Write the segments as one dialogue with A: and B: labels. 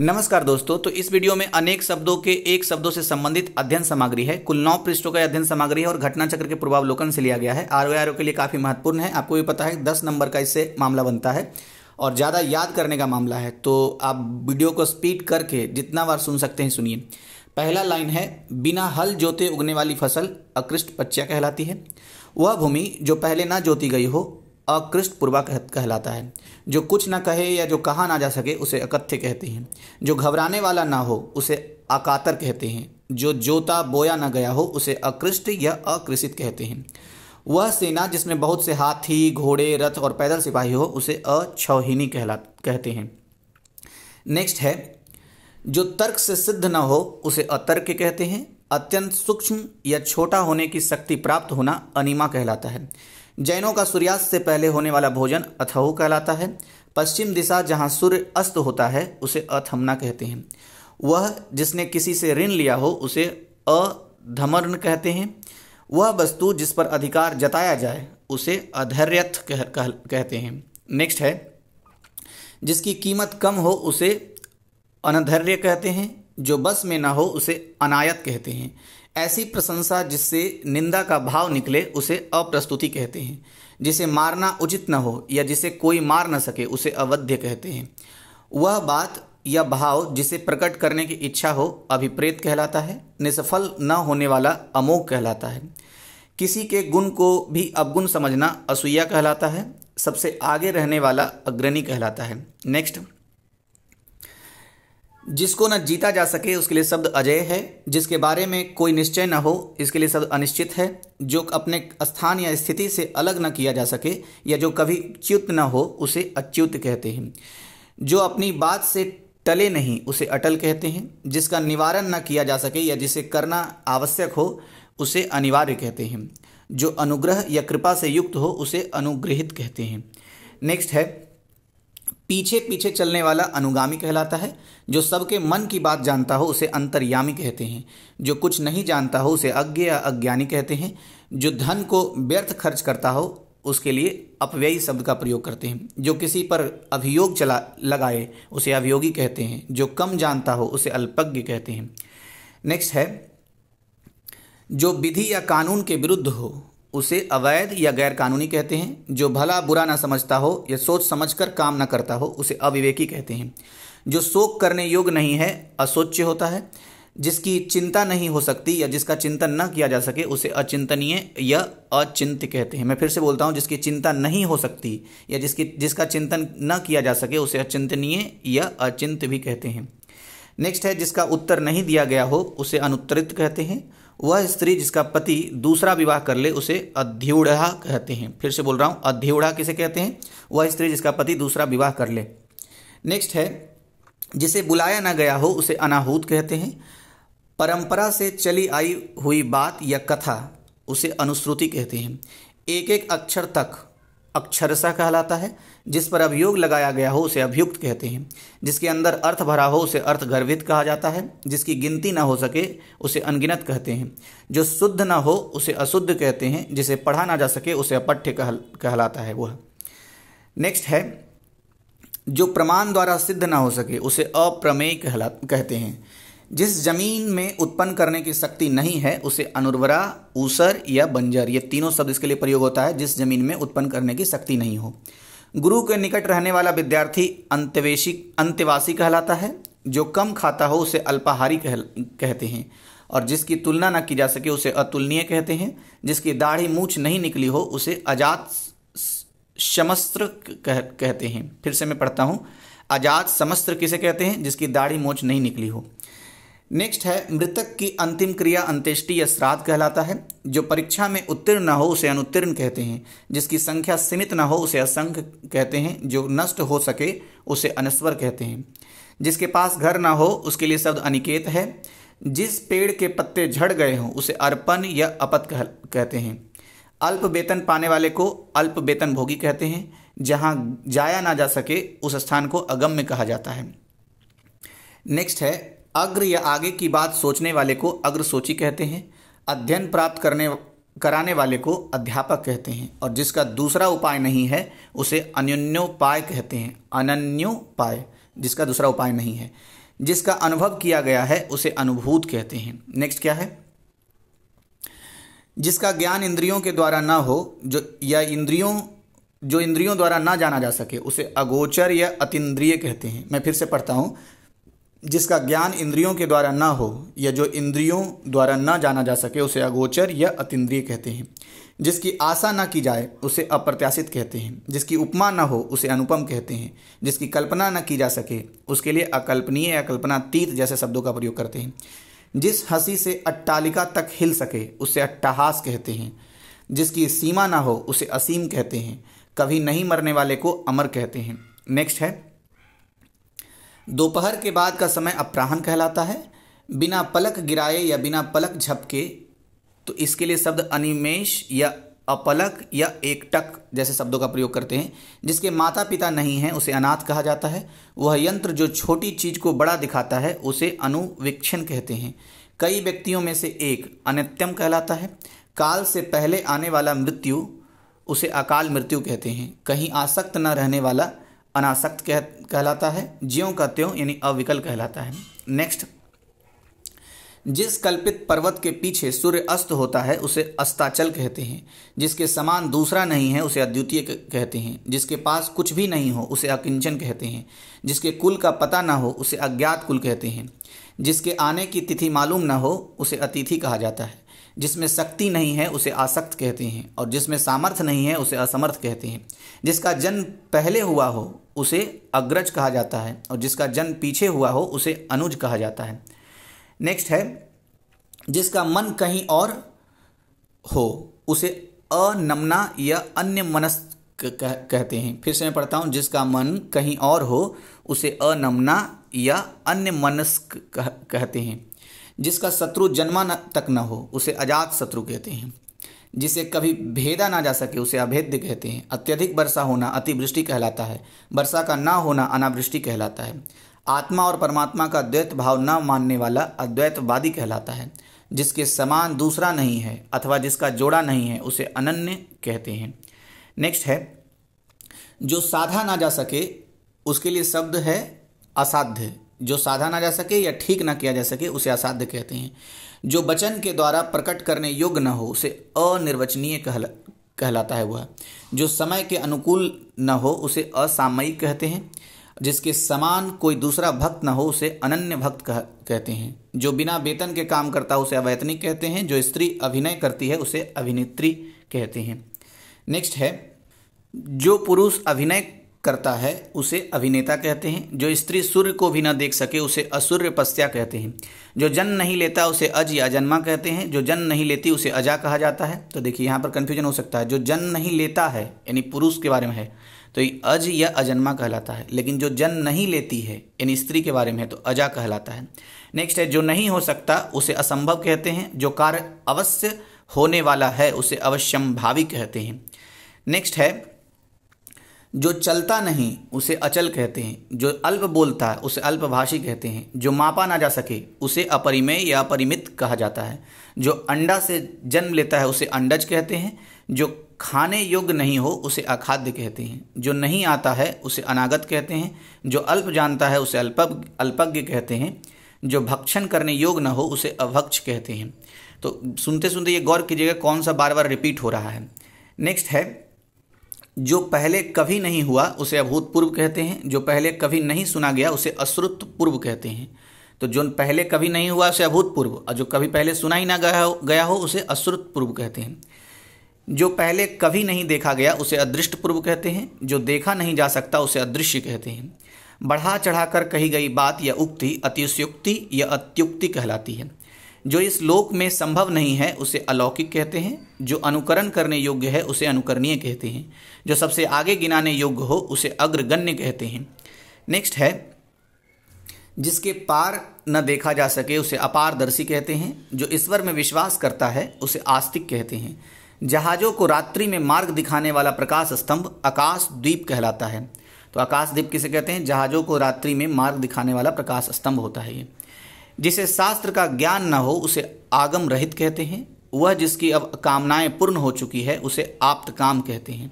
A: नमस्कार दोस्तों तो इस वीडियो में अनेक शब्दों के एक शब्दों से संबंधित अध्ययन सामग्री है कुल नौ पृष्ठों का अध्ययन सामग्री है और घटना चक्र के पूर्वावलोकन से लिया गया है आर के लिए काफी महत्वपूर्ण है आपको भी पता है दस नंबर का इससे मामला बनता है और ज़्यादा याद करने का मामला है तो आप वीडियो को स्पीड करके जितना बार सुन सकते हैं सुनिए पहला लाइन है बिना हल जोते उगने वाली फसल अकृष्ट पच्चा कहलाती है वह भूमि जो पहले ना जोती गई हो अकृष्ट पूर्वा कह, कहलाता है जो कुछ ना कहे या जो कहा ना जा सके उसे अकथ्य कहते हैं जो घबराने वाला ना हो उसे अकातर कहते हैं जो जोता बोया ना गया हो उसे अकृष्ट या अकृषित कहते हैं वह सेना जिसमें बहुत से हाथी घोड़े रथ और पैदल सिपाही हो उसे अक्षौहिनी कहला कहते हैं नेक्स्ट है जो तर्क से सिद्ध न हो उसे अतर्क कहते हैं अत्यंत सूक्ष्म या छोटा होने की शक्ति प्राप्त होना अनिमा कहलाता है जैनों का सूर्यास्त से पहले होने वाला भोजन अथहु कहलाता है पश्चिम दिशा जहाँ सूर्य अस्त होता है उसे अथमना कहते हैं वह जिसने किसी से ऋण लिया हो उसे अधमर्न कहते हैं वह वस्तु जिस पर अधिकार जताया जाए उसे अधैर्यथ कह, कह, कहते हैं नेक्स्ट है जिसकी कीमत कम हो उसे अनधैर्य कहते हैं जो बस में ना हो उसे अनायत कहते हैं ऐसी प्रशंसा जिससे निंदा का भाव निकले उसे अप्रस्तुति कहते हैं जिसे मारना उचित न हो या जिसे कोई मार न सके उसे अवध्य कहते हैं वह बात या भाव जिसे प्रकट करने की इच्छा हो अभिप्रेत कहलाता है निष्फल न होने वाला अमोघ कहलाता है किसी के गुण को भी अवगुण समझना असुईया कहलाता है सबसे आगे रहने वाला अग्रणी कहलाता है नेक्स्ट जिसको न जीता जा सके उसके लिए शब्द अजय है जिसके बारे में कोई निश्चय न हो इसके लिए शब्द अनिश्चित है जो अपने स्थान या स्थिति से अलग न किया जा सके या जो कभी च्युत न हो उसे अच्युत कहते हैं जो अपनी बात से टले नहीं उसे अटल कहते हैं जिसका निवारण न किया जा सके या जिसे करना आवश्यक हो उसे अनिवार्य कहते हैं जो अनुग्रह या कृपा से युक्त हो उसे अनुग्रहित कहते हैं नेक्स्ट है पीछे पीछे चलने वाला अनुगामी कहलाता है जो सबके मन की बात जानता हो उसे अंतर्यामी कहते हैं जो कुछ नहीं जानता हो उसे अज्ञ या अज्ञानी कहते हैं जो धन को व्यर्थ खर्च करता हो उसके लिए अपव्ययी शब्द का प्रयोग करते हैं जो किसी पर अभियोग चला लगाए उसे अभियोगी कहते हैं जो कम जानता हो उसे अल्पज्ञ कहते हैं नेक्स्ट है जो विधि या कानून के विरुद्ध हो उसे अवैध या गैरकानूनी कहते हैं जो भला बुरा ना समझता हो या सोच समझकर काम ना करता हो उसे अविवेकी कहते हैं जो शोक करने योग्य नहीं है असोच्य होता है जिसकी चिंता नहीं हो सकती या जिसका चिंतन न किया जा सके उसे अचिंतनीय या अचिंत कहते हैं मैं फिर से बोलता हूँ जिसकी चिंता नहीं हो सकती या जिसकी जिसका चिंतन न किया जा सके उसे अचिंतनीय या अचिंत भी कहते हैं नेक्स्ट है जिसका उत्तर नहीं दिया गया हो उसे अनुत्तरित कहते हैं वह स्त्री जिसका पति दूसरा विवाह कर ले उसे अध्यूढ़ा कहते हैं फिर से बोल रहा हूँ अध्यूढ़ा किसे कहते हैं वह स्त्री जिसका पति दूसरा विवाह कर ले नेक्स्ट है जिसे बुलाया ना गया हो उसे अनाहूत कहते हैं परंपरा से चली आई हुई बात या कथा उसे अनुश्रुति कहते हैं एक एक अक्षर तक अक्षरसा कहलाता है जिस पर अभियोग लगाया गया हो उसे अभियुक्त कहते हैं जिसके अंदर अर्थ भरा हो उसे अर्थ गर्भित कहा जाता है जिसकी गिनती ना हो सके उसे अनगिनत कहते हैं जो शुद्ध ना हो उसे अशुद्ध कहते हैं जिसे पढ़ा ना जा सके उसे अपठ्य कहल कहलाता है वह नेक्स्ट है जो प्रमाण द्वारा सिद्ध ना हो सके उसे अप्रमेय कहला कहते हैं जिस जमीन में उत्पन्न करने की शक्ति नहीं है उसे अनुर्वरा ऊसर या बंजर ये तीनों शब्द इसके लिए प्रयोग होता है जिस जमीन में उत्पन्न करने की शक्ति नहीं हो गुरु के निकट रहने वाला विद्यार्थी अंत्यवेशी अंत्यवासी कहलाता है जो कम खाता हो उसे अल्पाहारी कह कहते हैं और जिसकी तुलना न की जा सके उसे अतुलनीय कहते हैं जिसकी दाढ़ी मूछ नहीं निकली हो उसे अजात समस्त्र कह, कहते हैं फिर से मैं पढ़ता हूँ अजात समस्त्र किसे कहते हैं जिसकी दाढ़ी मूछ नहीं निकली हो नेक्स्ट है मृतक की अंतिम क्रिया अंत्येष्टि या श्राद्ध कहलाता है जो परीक्षा में उत्तीर्ण न हो उसे अनुत्तीर्ण कहते हैं जिसकी संख्या सीमित न हो उसे असंख्य कहते हैं जो नष्ट हो सके उसे अनस्वर कहते हैं जिसके पास घर ना हो उसके लिए शब्द अनिकेत है जिस पेड़ के पत्ते झड़ गए हों उसे अर्पण या अपत कह, कहते हैं अल्प वेतन पाने वाले को अल्प वेतन भोगी कहते हैं जहाँ जाया ना जा सके उस स्थान को अगम्य कहा जाता है नेक्स्ट है अग्र या आगे की बात सोचने वाले को अग्रसोची कहते हैं अध्ययन प्राप्त करने कराने वाले को अध्यापक कहते हैं और जिसका दूसरा उपाय नहीं है उसे अनन्योपाय कहते हैं अनन्योपाय जिसका दूसरा उपाय नहीं है जिसका अनुभव किया गया है उसे अनुभूत कहते हैं नेक्स्ट क्या है जिसका ज्ञान इंद्रियों के द्वारा ना हो जो या इंद्रियों जो इंद्रियों द्वारा ना जाना जा सके उसे अगोचर या अतिद्रिय कहते हैं मैं फिर से पढ़ता हूँ जिसका ज्ञान इंद्रियों के द्वारा ना हो या जो इंद्रियों द्वारा ना जाना जा सके उसे अगोचर या अतिद्रिय कहते हैं जिसकी आशा ना की जाए उसे अप्रत्याशित कहते हैं जिसकी उपमा ना हो उसे अनुपम कहते हैं जिसकी कल्पना ना की जा सके उसके लिए अकल्पनीय या कल्पनातीत जैसे शब्दों का प्रयोग करते हैं जिस हंसी से अट्टालिका तक हिल सके उसे अट्टहास कहते हैं जिसकी सीमा ना हो उसे असीम कहते हैं कभी नहीं मरने वाले को अमर कहते हैं नेक्स्ट है दोपहर के बाद का समय अपराहन कहलाता है बिना पलक गिराए या बिना पलक झपके तो इसके लिए शब्द अनिमेश या अपलक या एकटक जैसे शब्दों का प्रयोग करते हैं जिसके माता पिता नहीं हैं उसे अनाथ कहा जाता है वह यंत्र जो छोटी चीज़ को बड़ा दिखाता है उसे अनुवीक्षण कहते हैं कई व्यक्तियों में से एक अनित्यम कहलाता है काल से पहले आने वाला मृत्यु उसे अकाल मृत्यु कहते हैं कहीं आसक्त न रहने वाला अनासक्त कह कहलाता है ज्यों का त्यों यानी अविकल कहलाता है नेक्स्ट जिस कल्पित पर्वत के पीछे सूर्य अस्त होता है उसे अस्ताचल कहते हैं जिसके समान दूसरा नहीं है उसे अद्वितीय कहते हैं जिसके पास कुछ भी नहीं हो उसे अकिंचन कहते हैं जिसके कुल का पता ना हो उसे अज्ञात कुल कहते हैं जिसके आने की तिथि मालूम ना हो उसे अतिथि कहा जाता है जिसमें शक्ति नहीं है उसे आसक्त कहते हैं और जिसमें सामर्थ्य नहीं है उसे असमर्थ कहते हैं जिसका जन्म पहले हुआ हो उसे अग्रज कहा जाता है और जिसका जन्म पीछे हुआ हो उसे अनुज कहा जाता है नेक्स्ट है जिसका मन कहीं और हो उसे अनमना या अन्य मनस कह, कहते हैं फिर से मैं पढ़ता हूँ जिसका मन कहीं और हो उसे अनमना या अन्य मनस्क कहते हैं जिसका शत्रु जन्मा तक न हो उसे अजात शत्रु कहते हैं जिसे कभी भेदा ना जा सके उसे अभेद्य कहते हैं अत्यधिक वर्षा होना अतिवृष्टि कहलाता है वर्षा का ना होना अनावृष्टि कहलाता है आत्मा और परमात्मा का द्वैत भाव न मानने वाला अद्वैतवादी कहलाता है जिसके समान दूसरा नहीं है अथवा जिसका जोड़ा नहीं है उसे अनन्य कहते हैं नेक्स्ट है जो साधा ना जा सके उसके लिए शब्द है असाध्य जो साधा ना जा सके या ठीक ना किया जा सके उसे असाध्य कहते हैं जो वचन के द्वारा प्रकट करने योग्य न हो उसे अनिर्वचनीय कहला कहलाता है वह जो समय के अनुकूल न हो उसे असामयिक कहते हैं जिसके समान कोई दूसरा भक्त न हो उसे अनन्य भक्त कह, कहते हैं जो बिना वेतन के काम करता उसे अवैतनिक कहते हैं जो स्त्री अभिनय करती है उसे अभिनेत्री कहते हैं नेक्स्ट है जो पुरुष अभिनय करता है उसे अभिनेता कहते हैं जो स्त्री सूर्य को भी न देख सके उसे असूर्य पस्या कहते हैं जो जन्म नहीं लेता उसे अज या जन्मा कहते हैं जो जन्म नहीं लेती उसे अजा कहा जाता है तो देखिए यहाँ पर कन्फ्यूजन हो सकता है जो जन्म नहीं लेता है यानी पुरुष के बारे में है तो ये अज या अजन्मा कहलाता है लेकिन जो जन्म नहीं लेती है यानी स्त्री के बारे में है तो अजा कहलाता है नेक्स्ट है जो नहीं हो सकता उसे असंभव कहते हैं जो कार्य अवश्य होने वाला है उसे भावी कहते हैं नेक्स्ट है जो चलता नहीं उसे अचल कहते हैं जो अल्प बोलता है उसे अल्पभाषी कहते हैं जो मापा ना जा सके उसे अपरिमेय या अपरिमित कहा जाता है जो अंडा से जन्म लेता है उसे अंडज कहते हैं जो खाने योग्य नहीं हो उसे अखाद्य कहते हैं जो नहीं आता है उसे अनागत कहते हैं जो अल्प जानता है उसे अल्प अल्पज्ञ कहते हैं जो भक्षण करने योग्य न हो उसे अभक्ष कहते हैं तो सुनते सुनते ये गौर कीजिएगा कौन सा बार बार रिपीट हो रहा है नेक्स्ट है जो पहले कभी नहीं हुआ उसे अभूतपूर्व कहते हैं जो पहले कभी नहीं सुना गया उसे अश्रुत पूर्व कहते हैं तो जो पहले कभी नहीं हुआ उसे अभूतपूर्व और जो कभी पहले सुना ही ना गया हो गया हो उसे अश्रुत पूर्व कहते हैं जो पहले कभी नहीं देखा गया उसे अदृष्ट पूर्व कहते हैं जो देखा नहीं जा सकता उसे अदृश्य कहते हैं बढ़ा चढ़ाकर कही गई बात या उक्ति अतिशयुक्ति या अत्युक्ति कहलाती है जो इस लोक में संभव नहीं है उसे अलौकिक कहते हैं जो अनुकरण करने योग्य है उसे अनुकरणीय कहते हैं जो सबसे आगे गिनाने योग्य हो उसे अग्रगण्य कहते हैं नेक्स्ट है जिसके पार न देखा जा सके उसे अपारदर्शी कहते हैं जो ईश्वर में विश्वास करता है उसे आस्तिक कहते हैं जहाज़ों को रात्रि में मार्ग दिखाने वाला प्रकाश स्तंभ आकाशद्वीप कहलाता है तो द्वीप किसे कहते हैं जहाज़ों को रात्रि में मार्ग दिखाने वाला प्रकाश स्तंभ होता है ये जिसे शास्त्र का ज्ञान न हो उसे आगम रहित कहते हैं वह जिसकी अब कामनाएं पूर्ण हो चुकी है उसे आप्त काम कहते हैं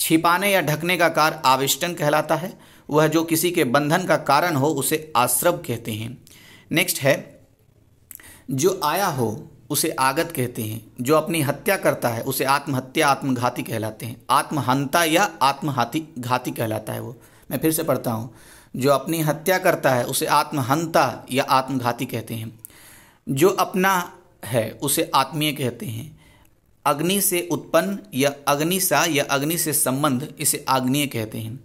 A: छिपाने या ढकने का कार्य आविष्टन कहलाता है वह जो किसी के बंधन का कारण हो उसे आश्रव कहते हैं नेक्स्ट है जो आया हो उसे आगत कहते हैं जो अपनी हत्या करता है उसे आत्महत्या आत्मघाती कहलाते हैं आत्महंता या आत्महाती घाती कहलाता है वो मैं फिर से पढ़ता हूँ जो अपनी हत्या करता है उसे आत्महंता या आत्मघाती कहते हैं जो अपना है उसे आत्मीय कहते हैं अग्नि से उत्पन्न या अग्नि सा या अग्नि से संबंध इसे आग्नीय कहते हैं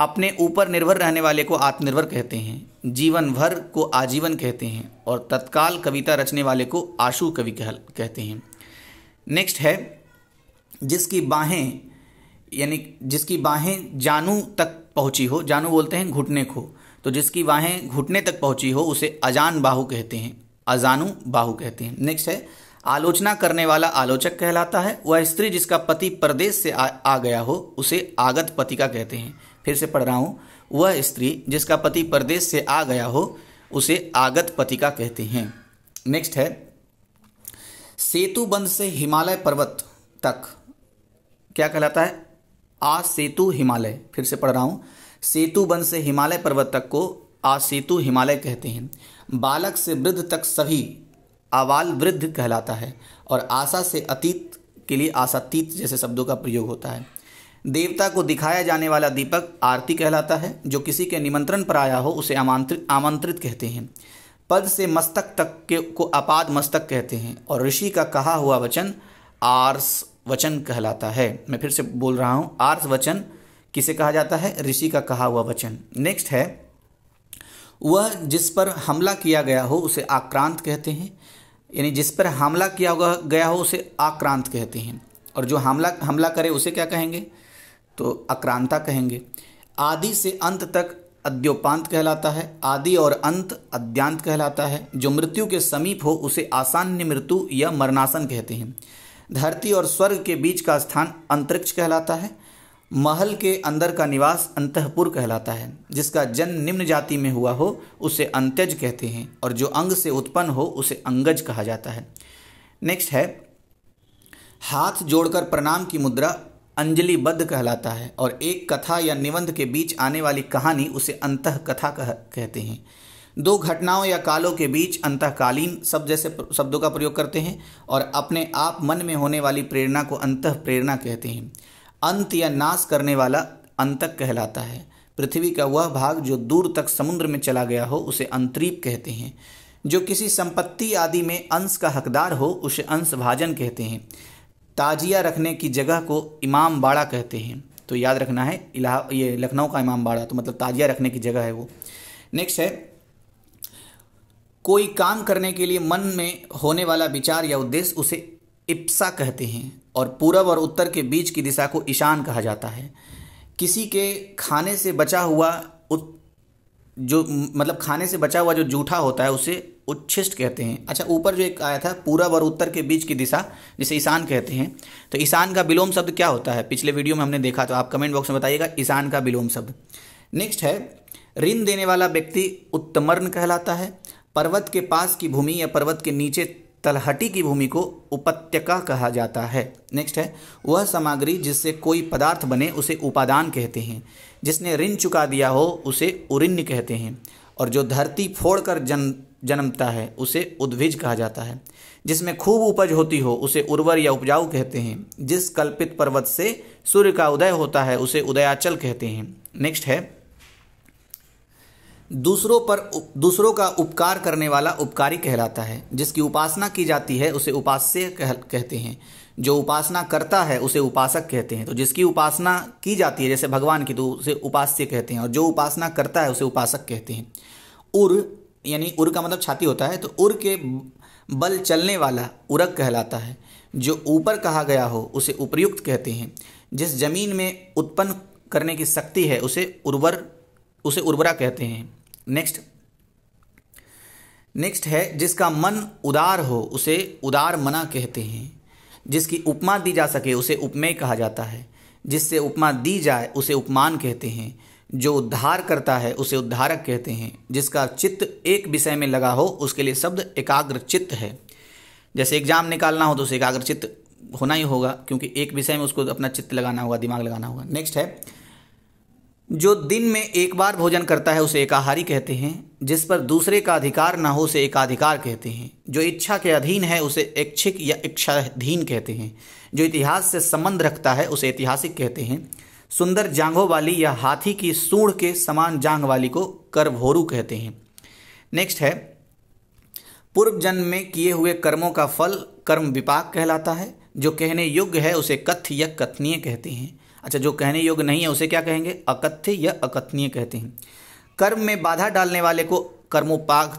A: अपने ऊपर निर्भर रहने वाले को आत्मनिर्भर कहते हैं जीवन भर को आजीवन कहते हैं और तत्काल कविता रचने वाले को आशु कवि कह कहते हैं नेक्स्ट है जिसकी बाहें यानी जिसकी बाहें जानू तक पहुंची हो जानू बोलते हैं घुटने को तो जिसकी बाहें घुटने तक पहुंची हो उसे अजान बाहु कहते हैं अजानु बाहु कहते हैं नेक्स्ट है आलोचना करने वाला आलोचक कहलाता है वह स्त्री जिसका पति परदेश से आ, आ गया हो उसे आगत पतिका कहते हैं फिर से पढ़ रहा हूँ वह स्त्री जिसका पति परदेश से आ गया हो उसे आगत पतिका कहते हैं नेक्स्ट है सेतुबंध से हिमालय पर्वत तक क्या कहलाता है आ सेतु हिमालय फिर से पढ़ रहा हूँ सेतु बन से हिमालय पर्वत तक को आ सेतु हिमालय कहते हैं बालक से वृद्ध तक सभी आवाल वृद्ध कहलाता है और आशा से अतीत के लिए आशातीत जैसे शब्दों का प्रयोग होता है देवता को दिखाया जाने वाला दीपक आरती कहलाता है जो किसी के निमंत्रण पर आया हो उसे आमंत्रित आमंत्रित कहते हैं पद से मस्तक तक के को अपाद मस्तक कहते हैं और ऋषि का कहा हुआ वचन आर्स वचन कहलाता है मैं फिर से बोल रहा हूँ आर्थ वचन किसे कहा जाता है ऋषि का कहा हुआ वचन नेक्स्ट है वह जिस पर हमला किया गया हो उसे आक्रांत कहते हैं यानी जिस पर हमला किया गया हो उसे आक्रांत कहते हैं और जो हमला हमला करे उसे क्या कहेंगे तो आक्रांता कहेंगे आदि से अंत तक अद्योपांत कहलाता है आदि और अंत अद्यांत कहलाता है जो मृत्यु के समीप हो उसे आसान्य मृत्यु या मरणासन कहते हैं धरती और स्वर्ग के बीच का स्थान अंतरिक्ष कहलाता है महल के अंदर का निवास अंतपुर कहलाता है जिसका जन्म निम्न जाति में हुआ हो उसे अंत्यज कहते हैं और जो अंग से उत्पन्न हो उसे अंगज कहा जाता है नेक्स्ट है हाथ जोड़कर प्रणाम की मुद्रा अंजलिबद्ध कहलाता है और एक कथा या निबंध के बीच आने वाली कहानी उसे अंत कथा कह कहते हैं दो घटनाओं या कालों के बीच अंतकालीन शब्द जैसे शब्दों का प्रयोग करते हैं और अपने आप मन में होने वाली प्रेरणा को अंत प्रेरणा कहते हैं अंत या नाश करने वाला अंतक कहलाता है पृथ्वी का वह भाग जो दूर तक समुद्र में चला गया हो उसे अंतरीप कहते हैं जो किसी संपत्ति आदि में अंश का हकदार हो उसे अंश भाजन कहते हैं ताजिया रखने की जगह को इमाम बाड़ा कहते हैं तो याद रखना है इलाहा ये लखनऊ का इमाम बाड़ा तो मतलब ताजिया रखने की जगह है वो नेक्स्ट है कोई काम करने के लिए मन में होने वाला विचार या उद्देश्य उसे इप्सा कहते हैं और पूरब और उत्तर के बीच की दिशा को ईशान कहा जाता है किसी के खाने से बचा हुआ जो मतलब खाने से बचा हुआ जो जूठा होता है उसे उच्छिष्ट कहते हैं अच्छा ऊपर जो एक आया था पूरब और उत्तर के बीच की दिशा जिसे ईशान कहते हैं तो ईशान का विलोम शब्द क्या होता है पिछले वीडियो में हमने देखा तो आप कमेंट बॉक्स में बताइएगा ईशान का विलोम शब्द नेक्स्ट है ऋण देने वाला व्यक्ति उत्तमर्ण कहलाता है पर्वत के पास की भूमि या पर्वत के नीचे तलहटी की भूमि को उपत्यका कहा जाता है नेक्स्ट है वह सामग्री जिससे कोई पदार्थ बने उसे उपादान कहते हैं जिसने ऋण चुका दिया हो उसे उरिन्न कहते हैं और जो धरती फोड़कर जन्म जन्मता है उसे उद्भिज कहा जाता है जिसमें खूब उपज होती हो उसे उर्वर या उपजाऊ कहते हैं जिस कल्पित पर्वत से सूर्य का उदय होता है उसे उदयाचल कहते हैं नेक्स्ट है दूसरों पर दूसरों का उपकार करने वाला उपकारी कहलाता है जिसकी उपासना की जाती है उसे उपास्य कह, कहते हैं जो उपासना करता है उसे उपासक कहते हैं तो जिसकी उपासना की जाती है जैसे भगवान की तो उसे उपास्य कहते हैं और जो उपासना करता है उसे उपासक कहते हैं उर यानी उर का मतलब छाती होता है तो उर के बल चलने वाला उरक कहलाता है जो ऊपर कहा गया हो उसे उपयुक्त कहते हैं जिस जमीन में उत्पन्न करने की शक्ति है उसे उर्वर उसे उर्वरा कहते हैं नेक्स्ट नेक्स्ट है जिसका मन उदार हो उसे उदार मना कहते हैं जिसकी उपमा दी जा सके उसे उपमेय कहा जाता है जिससे उपमा दी जाए उसे उपमान कहते हैं जो उद्धार करता है उसे उद्धारक कहते हैं जिसका चित्त एक विषय में लगा हो उसके लिए शब्द एकाग्र चित्त है जैसे एग्जाम निकालना हो तो उसे एकाग्र चित्त होना ही होगा क्योंकि एक विषय में उसको अपना चित्त लगाना होगा दिमाग लगाना होगा नेक्स्ट है जो दिन में एक बार भोजन करता है उसे एकाहारी कहते हैं जिस पर दूसरे का अधिकार ना हो उसे एकाधिकार कहते हैं जो इच्छा के अधीन है उसे ऐच्छिक या इच्छाधीन कहते हैं जो इतिहास से संबंध रखता है उसे ऐतिहासिक कहते हैं सुंदर जांघों वाली या हाथी की सूढ़ के समान जांघ वाली को करभोरू कहते हैं नेक्स्ट है पूर्व जन्म में किए हुए कर्मों का फल कर्म विपाक कहलाता है जो कहने योग्य है उसे कथ्य या कथनीय कहते हैं अच्छा जो कहने योग्य नहीं है उसे क्या कहेंगे अकथ्य या अकथनीय कहते हैं कर्म में बाधा डालने वाले को कर्मोपाग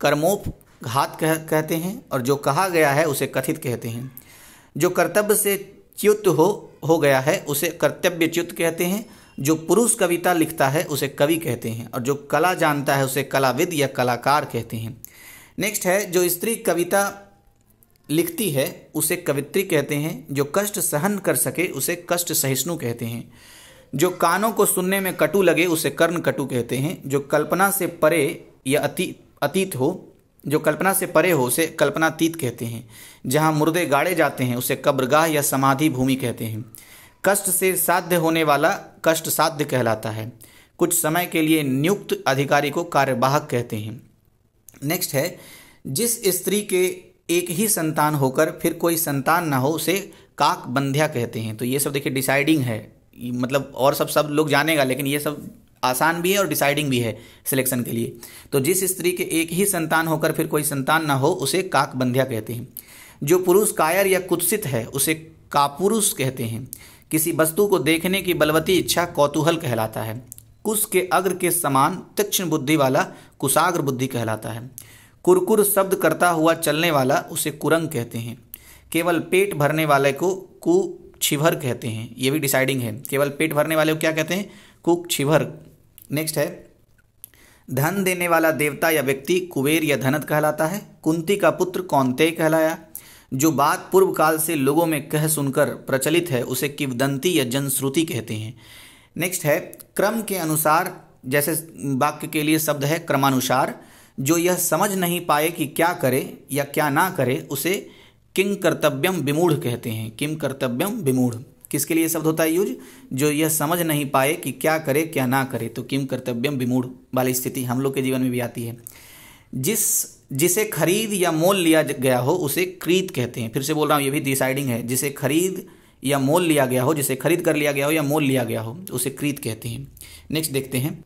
A: कर्मोपघात कह, कहते हैं और जो कहा गया है उसे कथित कहते हैं जो कर्तव्य से च्युत हो हो गया है उसे कर्तव्य च्युत कहते हैं जो पुरुष कविता लिखता है उसे कवि कहते हैं और जो कला जानता है उसे कलाविद या कलाकार कहते हैं नेक्स्ट है जो स्त्री कविता लिखती है उसे कवित्री कहते हैं जो कष्ट सहन कर सके उसे कष्ट सहिष्णु कहते हैं जो कानों को सुनने में कटु लगे उसे कर्ण कटु कहते हैं जो कल्पना से परे या अति अतीत हो जो कल्पना से परे हो उसे कल्पनातीत कहते हैं जहाँ मुर्दे गाड़े जाते हैं उसे कब्रगाह या समाधि भूमि कहते हैं कष्ट से साध्य होने वाला कष्ट साध्य कहलाता है कुछ समय के लिए नियुक्त अधिकारी को कार्यवाहक कहते हैं नेक्स्ट है जिस स्त्री के एक ही संतान होकर फिर कोई संतान ना हो उसे काक बंध्या कहते हैं तो ये सब देखिए डिसाइडिंग है मतलब और सब सब लोग जानेगा लेकिन ये सब आसान भी है और डिसाइडिंग भी है सिलेक्शन के लिए तो जिस स्त्री के एक ही संतान होकर फिर कोई संतान ना हो उसे काक बंध्या कहते हैं जो पुरुष कायर या कुत्सित है उसे कापुरुष कहते हैं किसी वस्तु को देखने की बलवती इच्छा कौतूहल कहलाता है कुश के अग्र के समान तीक्ष्ण बुद्धि वाला कुशाग्र बुद्धि कहलाता है कुरकुर शब्द करता हुआ चलने वाला उसे कुरंग कहते हैं केवल पेट भरने वाले को कुक छिभर कहते हैं ये भी डिसाइडिंग है केवल पेट भरने वाले को क्या कहते हैं कुक छिभर नेक्स्ट है धन देने वाला देवता या व्यक्ति कुबेर या धनत कहलाता है कुंती का पुत्र कौनते कहलाया जो बात पूर्व काल से लोगों में कह सुनकर प्रचलित है उसे किवदंती या जनश्रुति कहते हैं नेक्स्ट है क्रम के अनुसार जैसे वाक्य के लिए शब्द है क्रमानुसार जो यह समझ नहीं पाए कि क्या करे या क्या ना करे उसे किम कर्तव्यम विमूढ़ कहते हैं किम कर्तव्यम विमूढ़ किसके लिए शब्द होता है यूज जो यह समझ नहीं पाए कि क्या करे क्या ना करे तो किम कर्तव्यम विमूढ़ वाली स्थिति हम लोग के जीवन में भी आती है जिस जिसे खरीद या मोल लिया गया हो उसे क्रीत कहते हैं फिर से बोल रहा हूँ ये भी डिसाइडिंग है जिसे खरीद या मोल लिया गया हो जिसे खरीद कर लिया गया हो या मोल लिया गया हो उसे क्रीत कहते हैं नेक्स्ट देखते हैं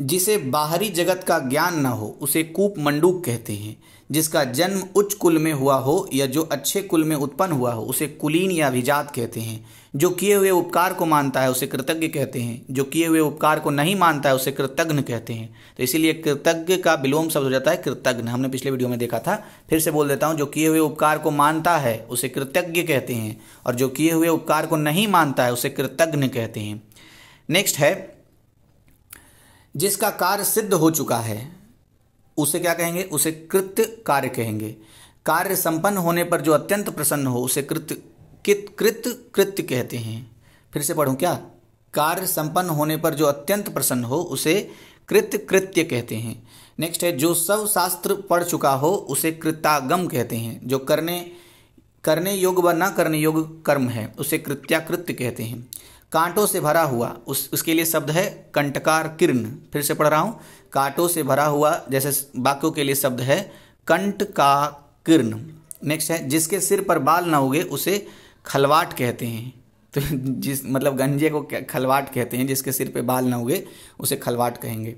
A: जिसे बाहरी जगत का ज्ञान न हो उसे कूप मंडूक कहते हैं जिसका जन्म उच्च कुल में हुआ हो या जो अच्छे कुल में उत्पन्न हुआ हो उसे कुलीन या अभिजात कहते हैं जो किए हुए उपकार को मानता है उसे कृतज्ञ कहते हैं जो किए हुए उपकार को नहीं मानता है उसे कृतज्ञ कहते हैं तो इसीलिए कृतज्ञ का विलोम शब्द हो जाता है कृतज्ञ हमने पिछले वीडियो में देखा था फिर से बोल देता हूँ जो किए हुए उपकार को मानता है उसे कृतज्ञ कहते हैं और जो किए हुए उपकार को नहीं मानता है उसे कृतज्ञ कहते हैं नेक्स्ट है जिसका कार्य सिद्ध हो चुका है उसे क्या कहेंगे उसे कृत्य कार्य कहेंगे कार्य संपन्न होने पर जो अत्यंत प्रसन्न हो उसे कृत कित कृत्य कृत्य कहते हैं फिर से पढ़ूं क्या कार्य संपन्न होने पर जो अत्यंत प्रसन्न हो उसे कृत्य कृत्य कहते हैं नेक्स्ट है जो सब शास्त्र पढ़ चुका हो उसे कृतागम कहते हैं जो करने करने योग व न करने योग कर्म है उसे कृत्याकृत्य कहते हैं कांटों से भरा हुआ उस उसके लिए शब्द है कंटकार किरण फिर से पढ़ रहा हूँ कांटों से भरा हुआ जैसे वाक्यों के लिए शब्द है कंट का किरण नेक्स्ट है जिसके सिर पर बाल ना उगे उसे खलवाट कहते हैं तो जिस मतलब गंजे को खलवाट कहते हैं जिसके सिर पे बाल ना उगे उसे खलवाट कहेंगे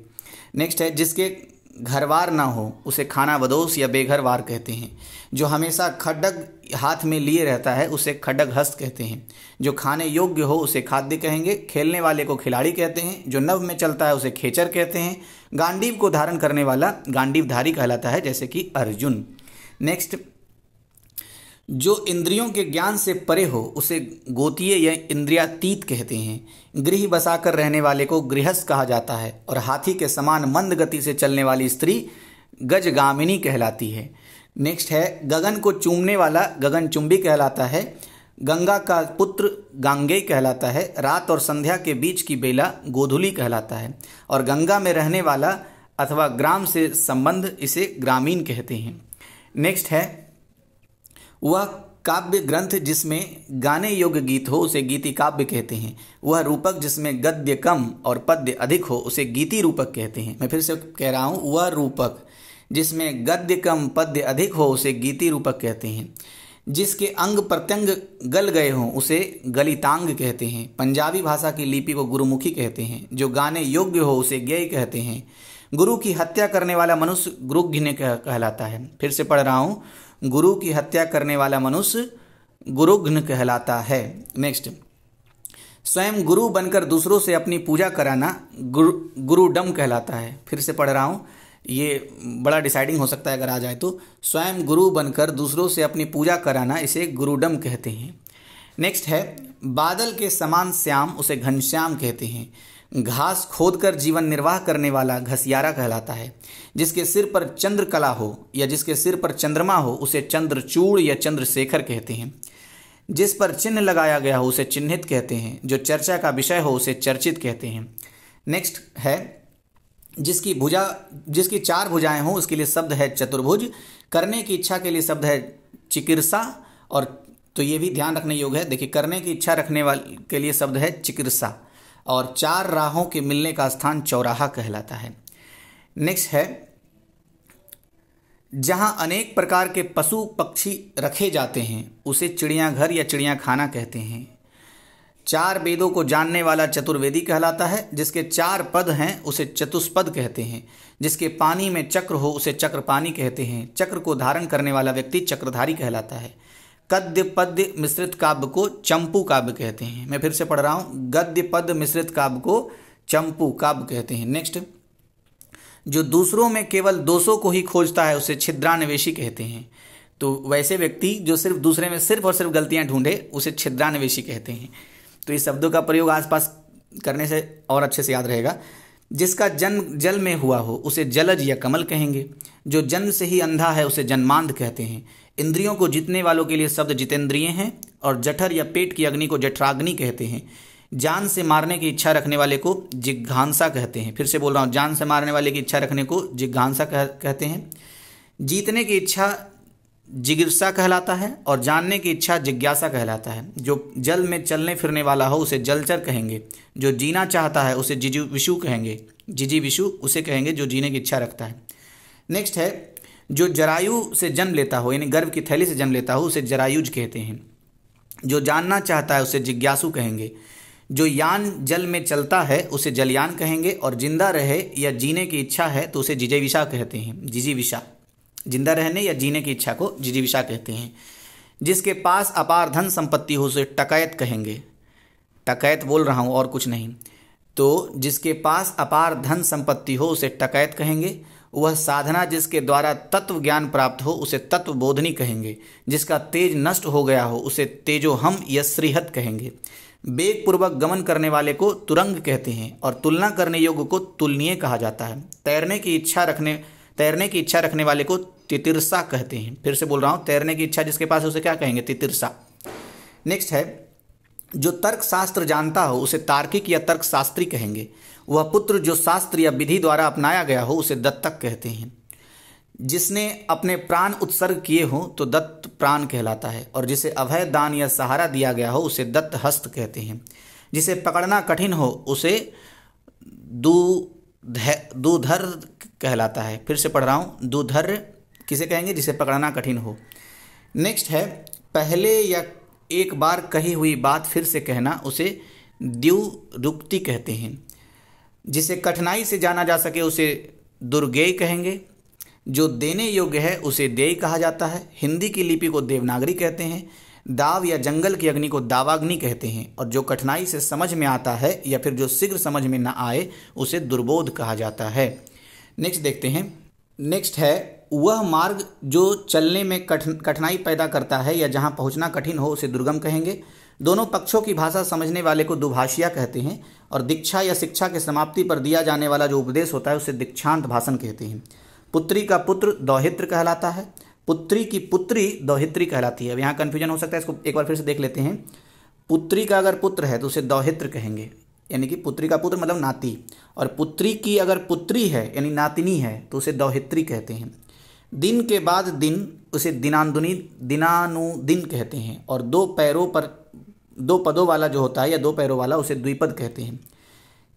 A: नेक्स्ट है जिसके घरवार ना हो उसे खाना बदोश या बेघरवार कहते हैं जो हमेशा खड्डग हाथ में लिए रहता है उसे खड्डग हस्त कहते हैं जो खाने योग्य हो उसे खाद्य कहेंगे खेलने वाले को खिलाड़ी कहते हैं जो नव में चलता है उसे खेचर कहते हैं गांडीव को धारण करने वाला गांडीवधारी कहलाता है जैसे कि अर्जुन नेक्स्ट जो इंद्रियों के ज्ञान से परे हो उसे गोतीय या इंद्रियातीत कहते हैं गृह बसाकर रहने वाले को गृहस्थ कहा जाता है और हाथी के समान मंद गति से चलने वाली स्त्री गजगामिनी कहलाती है नेक्स्ट है गगन को चूमने वाला गगन चुंबी कहलाता है गंगा का पुत्र गांगे कहलाता है रात और संध्या के बीच की बेला गोधुली कहलाता है और गंगा में रहने वाला अथवा ग्राम से संबंध इसे ग्रामीण कहते हैं नेक्स्ट है वह काव्य ग्रंथ जिसमें गाने योग्य गीत हो उसे गीति काव्य कहते हैं वह रूपक जिसमें गद्य कम और पद्य अधिक हो उसे गीति रूपक कहते हैं मैं फिर से कह रहा हूँ वह रूपक जिसमें गद्य कम पद्य अधिक हो उसे गीति रूपक कहते हैं जिसके अंग प्रत्यंग गल गए हों उसे गलितांग कहते हैं पंजाबी भाषा की लिपि को गुरुमुखी कहते हैं जो गाने योग्य हो उसे गेय कहते हैं गुरु की हत्या करने वाला मनुष्य गुरुघ्न कहलाता है फिर से पढ़ रहा हूँ गुरु की हत्या करने वाला मनुष्य गुरुघ्न कहलाता है नेक्स्ट स्वयं गुरु बनकर दूसरों से अपनी पूजा कराना गुरु गुरुडम कहलाता है फिर से पढ़ रहा हूँ ये बड़ा डिसाइडिंग हो सकता है अगर आ जाए तो स्वयं गुरु बनकर दूसरों से अपनी पूजा कराना इसे गुरुडम कहते हैं नेक्स्ट है बादल के समान श्याम उसे घनश्याम कहते हैं घास खोदकर जीवन निर्वाह करने वाला घसियारा कहलाता है जिसके सिर पर चंद्रकला हो या जिसके सिर पर चंद्रमा हो उसे चंद्रचूड़ या चंद्रशेखर कहते हैं जिस पर चिन्ह लगाया गया हो उसे चिन्हित कहते हैं जो चर्चा का विषय हो उसे चर्चित कहते हैं नेक्स्ट है जिसकी भुजा जिसकी चार भुजाएं हों उसके लिए शब्द है चतुर्भुज करने की इच्छा के लिए शब्द है चिकित्सा और तो ये भी ध्यान रखने योग्य है देखिए करने की इच्छा रखने वाले के लिए शब्द है चिकित्सा और चार राहों के मिलने का स्थान चौराहा कहलाता है नेक्स्ट है जहाँ अनेक प्रकार के पशु पक्षी रखे जाते हैं उसे चिड़ियाघर या चिड़ियाखाना कहते हैं चार वेदों को जानने वाला चतुर्वेदी कहलाता है जिसके चार पद हैं उसे चतुष्पद कहते हैं जिसके पानी में चक्र हो उसे चक्रपानी कहते हैं चक्र को धारण करने वाला व्यक्ति चक्रधारी कहलाता है गद्य पद्य मिश्रित काव्य को चंपू काव्य कहते हैं मैं फिर से पढ़ रहा हूँ गद्य पद मिश्रित काव्य को चंपू काव्य कहते हैं नेक्स्ट जो दूसरों में केवल दोषों को ही खोजता है उसे छिद्रानवेशी कहते हैं तो वैसे व्यक्ति जो सिर्फ दूसरे में सिर्फ और सिर्फ गलतियां ढूंढे उसे छिद्रानवेशी कहते हैं तो इस शब्दों का प्रयोग आसपास करने से और अच्छे से याद रहेगा जिसका जन्म जल में हुआ हो उसे जलज या कमल कहेंगे जो जन्म से ही अंधा है उसे जन्मांध कहते हैं इंद्रियों को जीतने वालों के लिए शब्द जितेंद्रिय हैं और जठर या पेट की अग्नि को जठराग्नि कहते हैं जान से मारने की इच्छा रखने वाले को जिज्ञासा कहते हैं फिर से बोल रहा हूँ जान से मारने वाले की इच्छा रखने को जिज्ञासा कह, कहते हैं जीतने की इच्छा जिगिरसा कहलाता है और जानने की इच्छा जिज्ञासा कहलाता है जो जल में चलने फिरने वाला हो उसे जलचर कहेंगे जो जीना चाहता है उसे जिजु विषु कहेंगे जिजी विषु उसे कहेंगे जो जीने की इच्छा रखता है नेक्स्ट है जो जरायु से जन्म लेता हो यानी गर्भ की थैली से जन्म लेता हो उसे जरायुज कहते हैं जो जानना चाहता है उसे जिज्ञासु कहेंगे जो यान जल में चलता है उसे जलयान कहेंगे और जिंदा रहे या जीने की इच्छा है तो उसे जिजेविशा कहते हैं जिजीविशा जिंदा रहने या जीने की इच्छा को जिजीविशा कहते हैं जिसके पास अपार धन संपत्ति हो उसे टकैत कहेंगे टकैत बोल रहा हूँ और कुछ नहीं तो जिसके पास अपार धन संपत्ति हो उसे टकैत कहेंगे वह साधना जिसके द्वारा तत्व ज्ञान प्राप्त हो उसे तत्व बोधनी कहेंगे जिसका तेज नष्ट हो गया हो उसे तेजो हम श्रीहत कहेंगे वेगपूर्वक गमन करने वाले को तुरंग कहते हैं और तुलना करने योग्य को तुलनीय कहा जाता है तैरने की इच्छा रखने तैरने की इच्छा रखने वाले को तितिरसा कहते हैं फिर से बोल रहा हूँ तैरने की इच्छा जिसके पास है उसे क्या कहेंगे तितिरसा नेक्स्ट है जो तर्कशास्त्र जानता हो उसे तार्किक या तर्कशास्त्री कहेंगे वह पुत्र जो शास्त्र या विधि द्वारा अपनाया गया हो उसे दत्तक कहते हैं जिसने अपने प्राण उत्सर्ग किए हों तो दत्त प्राण कहलाता है और जिसे अभय दान या सहारा दिया गया हो उसे दत्त हस्त कहते हैं जिसे पकड़ना कठिन हो उसे दूधर कहलाता है फिर से पढ़ रहा हूँ दूधर किसे कहेंगे जिसे पकड़ना कठिन हो नेक्स्ट है पहले या एक बार कही हुई बात फिर से कहना उसे द्युरुक्ति कहते हैं जिसे कठिनाई से जाना जा सके उसे दुर्गेय कहेंगे जो देने योग्य है उसे देय कहा जाता है हिंदी की लिपि को देवनागरी कहते हैं दाव या जंगल की अग्नि को दावाग्नि कहते हैं और जो कठिनाई से समझ में आता है या फिर जो शीघ्र समझ में ना आए उसे दुर्बोध कहा जाता है नेक्स्ट देखते हैं नेक्स्ट है वह मार्ग जो चलने में कठिन कठिनाई पैदा करता है या जहाँ पहुँचना कठिन हो उसे दुर्गम कहेंगे दोनों पक्षों की भाषा समझने वाले को दुभाषिया कहते हैं और दीक्षा या शिक्षा के समाप्ति पर दिया जाने वाला जो उपदेश होता है उसे दीक्षांत भाषण कहते हैं पुत्री का पुत्र दौहित्र कहलाता है पुत्री की पुत्री दौहित्री कहलाती है अब यहाँ कन्फ्यूजन हो सकता है इसको एक बार फिर से देख लेते हैं पुत्री का अगर पुत्र है तो उसे दौहित्र कहेंगे यानी कि पुत्री का पुत्र मतलब नाती और पुत्री की अगर पुत्री है यानी नातिनी है तो उसे दौहित्री कहते हैं दिन के बाद दिन उसे दिनानुदिन दिनानुदिन कहते हैं और दो पैरों पर दो पदों वाला जो होता है या दो पैरों वाला उसे द्विपद कहते हैं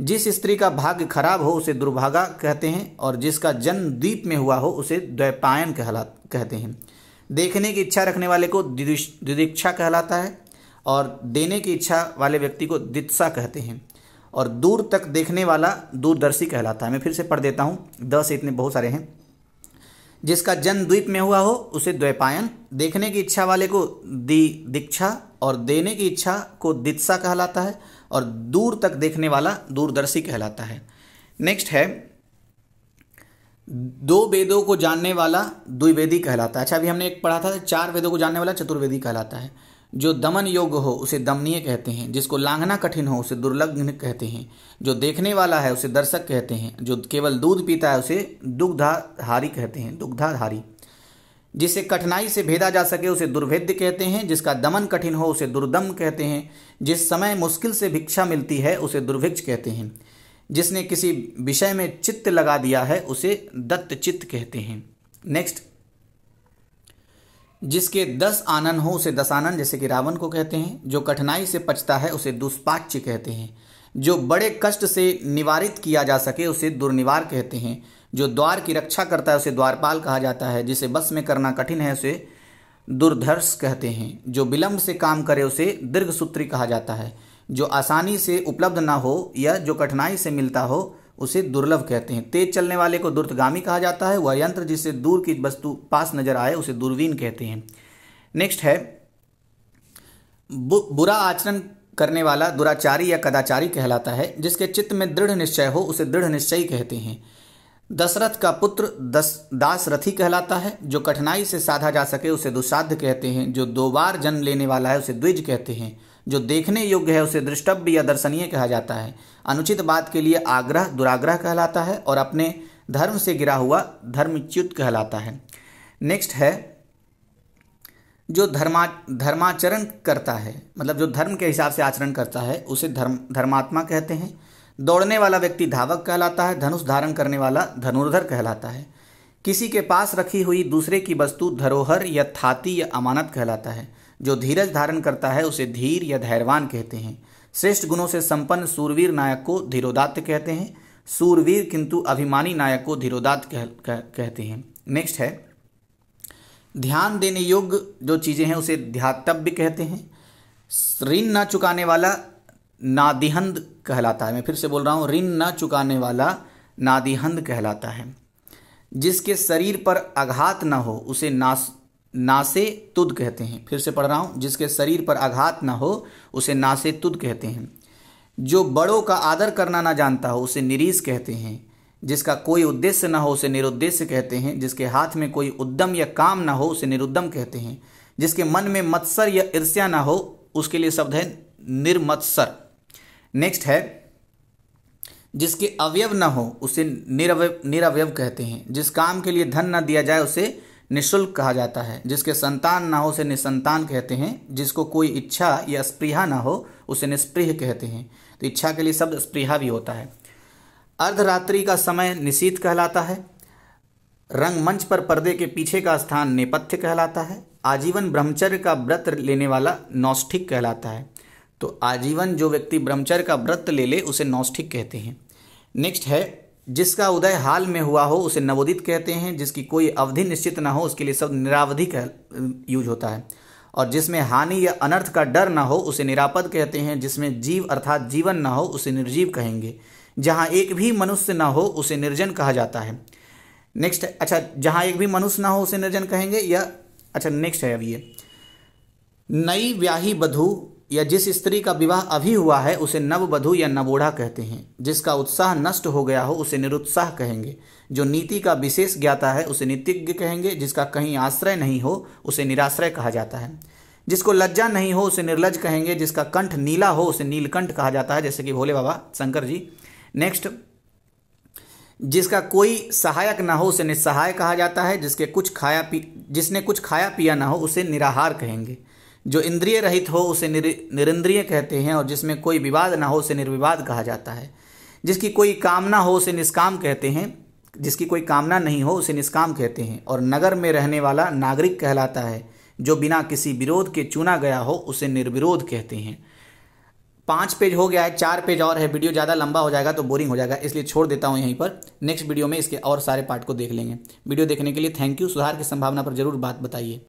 A: जिस स्त्री का भाग्य खराब हो उसे दुर्भागा कहते हैं और जिसका जन्म द्वीप में हुआ हो उसे द्वैपायन कहला कहते हैं देखने की इच्छा रखने वाले को दिदीक्षा कहलाता है और देने की इच्छा वाले व्यक्ति को दित्सा कहते हैं और दूर तक देखने वाला दूरदर्शी कहलाता है मैं फिर से पढ़ देता हूँ दस इतने बहुत सारे हैं जिसका जन्म द्वीप में हुआ हो उसे द्वैपायन देखने की इच्छा वाले को दी दीक्षा और देने की इच्छा को दित्सा कहलाता है और दूर तक देखने वाला दूरदर्शी कहलाता है नेक्स्ट है दो वेदों को जानने वाला द्विवेदी कहलाता है अच्छा अभी हमने एक पढ़ा था चार वेदों को जानने वाला चतुर्वेदी कहलाता है जो दमन योग्य हो उसे दमनीय कहते हैं जिसको लांघना कठिन हो उसे दुर्लग्न कहते हैं जो देखने वाला है उसे दर्शक कहते हैं जो केवल दूध पीता है उसे दुग्धाहारी कहते हैं दुग्धाधारी जिसे कठिनाई से भेदा जा सके उसे दुर्भेद्य कहते हैं जिसका दमन कठिन हो उसे दुर्दम कहते हैं जिस समय मुश्किल से भिक्षा मिलती है उसे दुर्भिक्ष कहते हैं जिसने किसी विषय में चित्त लगा दिया है उसे दत्त चित्त कहते हैं नेक्स्ट जिसके दस आनंद हो उसे आनंद जैसे कि रावण को कहते हैं जो कठिनाई से पचता है उसे दुष्पाच्य कहते हैं जो बड़े कष्ट से निवारित किया जा सके उसे दुर्निवार कहते हैं जो द्वार की रक्षा करता है उसे द्वारपाल कहा जाता है जिसे बस में करना कठिन है उसे दुर्धर्ष कहते हैं जो विलंब से काम करे उसे दीर्घसूत्री कहा जाता है जो आसानी से उपलब्ध ना हो या जो कठिनाई से मिलता हो उसे दुर्लभ कहते हैं तेज चलने वाले को दुर्तगामी कहा जाता है वह यंत्र जिससे दूर की वस्तु पास नजर आए उसे दूरवीन कहते हैं नेक्स्ट है बु, बुरा आचरण करने वाला दुराचारी या कदाचारी कहलाता है जिसके चित्त में दृढ़ निश्चय हो उसे दृढ़ निश्चयी कहते हैं दशरथ का पुत्र दस दासरथी कहलाता है जो कठिनाई से साधा जा सके उसे दुसाध्य कहते हैं जो दो बार जन्म लेने वाला है उसे द्विज कहते हैं जो देखने योग्य है उसे दृष्टव्य या दर्शनीय कहा जाता है अनुचित बात के लिए आग्रह दुराग्रह कहलाता है और अपने धर्म से गिरा हुआ धर्मच्युत कहलाता है नेक्स्ट है जो धर्मा धर्माचरण करता है मतलब जो धर्म के हिसाब से आचरण करता है उसे धर्म धर्मात्मा कहते हैं दौड़ने वाला व्यक्ति धावक कहलाता है धनुष धारण करने वाला धनुर्धर कहलाता है किसी के पास रखी हुई दूसरे की वस्तु धरोहर या थाती या अमानत कहलाता है जो धीरज धारण करता है उसे धीर या धैर्यवान कहते हैं श्रेष्ठ गुणों से संपन्न सूरवीर नायक को धीरोदात्त कहते हैं सूरवीर किंतु अभिमानी नायक को धीरोदात्त कह, कह, कहते हैं नेक्स्ट है ध्यान देने योग्य जो चीज़ें हैं उसे ध्यातव्य कहते हैं ऋण न चुकाने वाला नादिहंद कहलाता है मैं फिर से बोल रहा हूँ ऋण न चुकाने वाला नादिहंद कहलाता है जिसके शरीर पर आघात न हो उसे नास नासे तुद कहते हैं फिर से पढ़ रहा हूँ जिसके शरीर पर आघात न हो उसे नासे तुद कहते हैं जो बड़ों का आदर करना ना जानता हो उसे निरीस कहते हैं जिसका कोई उद्देश्य ना हो उसे निरुद्देश्य कहते हैं जिसके हाथ में कोई उद्यम या काम ना हो उसे निरुद्यम कहते हैं जिसके मन में मत्सर या ईर्ष्या ना हो उसके लिए शब्द है निर्मत्सर नेक्स्ट है जिसके अवयव न हो उसे निरवय निरवयव कहते हैं जिस काम के लिए धन न दिया जाए उसे निशुल्क कहा जाता है जिसके संतान ना हो उसे निसंतान कहते हैं जिसको कोई इच्छा या स्प्रिया ना हो उसे निस्पृह कहते हैं तो इच्छा के लिए शब्द स्प्रिया भी होता है अर्धरात्रि का समय निशीत कहलाता है रंगमंच पर पर्दे के पीछे का स्थान नेपथ्य कहलाता है आजीवन ब्रह्मचर्य का व्रत लेने वाला नौष्ठिक कहलाता है तो आजीवन जो व्यक्ति ब्रह्मचर्य का व्रत ले ले उसे नौष्ठिक कहते हैं नेक्स्ट है जिसका उदय हाल में हुआ हो उसे नवोदित कहते हैं जिसकी कोई अवधि निश्चित ना हो उसके लिए शब्द निरावधि का यूज होता है और जिसमें हानि या अनर्थ का डर ना हो उसे निरापद कहते हैं जिसमें जीव अर्थात जीवन ना हो उसे निर्जीव कहेंगे जहाँ एक भी मनुष्य ना हो उसे निर्जन कहा जाता है नेक्स्ट अच्छा जहाँ एक भी मनुष्य ना हो उसे निर्जन कहेंगे या अच्छा नेक्स्ट है अब ये नई व्याही बधू या जिस स्त्री का विवाह अभी हुआ है उसे नववधु या नवोढ़ा कहते हैं जिसका उत्साह नष्ट हो गया हो उसे निरुत्साह कहेंगे जो नीति का विशेष ज्ञाता है उसे नीतिज्ञ कहेंगे जिसका कहीं आश्रय नहीं हो उसे निराश्रय कहा जाता है जिसको लज्जा नहीं हो उसे निर्लज कहेंगे जिसका कंठ नीला हो उसे नीलकंठ कहा जाता है जैसे कि भोले बाबा शंकर जी नेक्स्ट जिसका कोई सहायक ना हो उसे निस्सहाय कहा जाता है जिसके कुछ खाया पी जिसने कुछ खाया पिया ना हो उसे निराहार कहेंगे जो इंद्रिय रहित हो उसे निरिंद्रिय कहते हैं और जिसमें कोई विवाद ना हो उसे निर्विवाद कहा जाता है जिसकी कोई कामना हो उसे निष्काम कहते हैं जिसकी कोई कामना नहीं हो उसे निष्काम कहते हैं और नगर में रहने वाला नागरिक कहलाता है जो बिना किसी विरोध के चुना गया हो उसे निर्विरोध कहते हैं पाँच पेज हो गया है चार पेज और है वीडियो ज़्यादा लंबा हो जाएगा तो बोरिंग हो जाएगा इसलिए छोड़ देता हूँ यहीं पर नेक्स्ट वीडियो में इसके और सारे पार्ट को देख लेंगे वीडियो देखने के लिए थैंक यू सुधार की संभावना पर जरूर बात बताइए